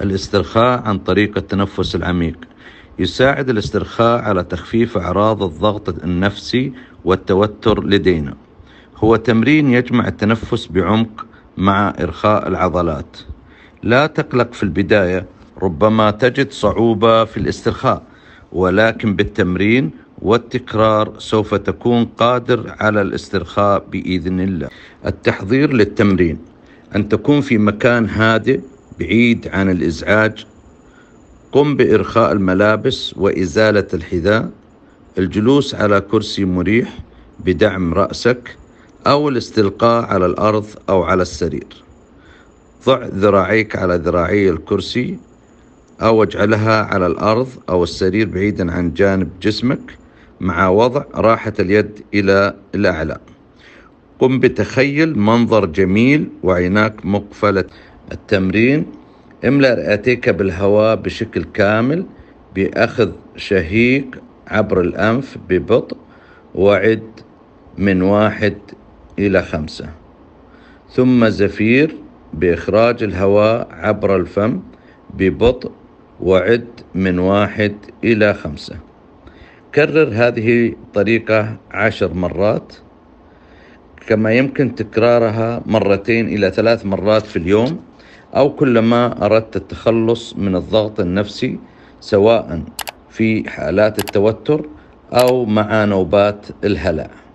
الاسترخاء عن طريق التنفس العميق يساعد الاسترخاء على تخفيف أعراض الضغط النفسي والتوتر لدينا هو تمرين يجمع التنفس بعمق مع إرخاء العضلات لا تقلق في البداية ربما تجد صعوبة في الاسترخاء ولكن بالتمرين والتكرار سوف تكون قادر على الاسترخاء بإذن الله التحضير للتمرين أن تكون في مكان هادئ بعيد عن الإزعاج قم بإرخاء الملابس وإزالة الحذاء الجلوس على كرسي مريح بدعم رأسك أو الاستلقاء على الأرض أو على السرير ضع ذراعيك على ذراعي الكرسي أو اجعلها على الأرض أو السرير بعيدا عن جانب جسمك مع وضع راحة اليد إلى الأعلى قم بتخيل منظر جميل وعيناك مقفلة التمرين املأ رئتيك بالهواء بشكل كامل بأخذ شهيق عبر الأنف ببطء وعد من واحد إلى خمسة ثم زفير بإخراج الهواء عبر الفم ببطء وعد من واحد إلى خمسة كرر هذه الطريقة عشر مرات كما يمكن تكرارها مرتين إلى ثلاث مرات في اليوم أو كلما أردت التخلص من الضغط النفسي سواء في حالات التوتر أو مع نوبات الهلع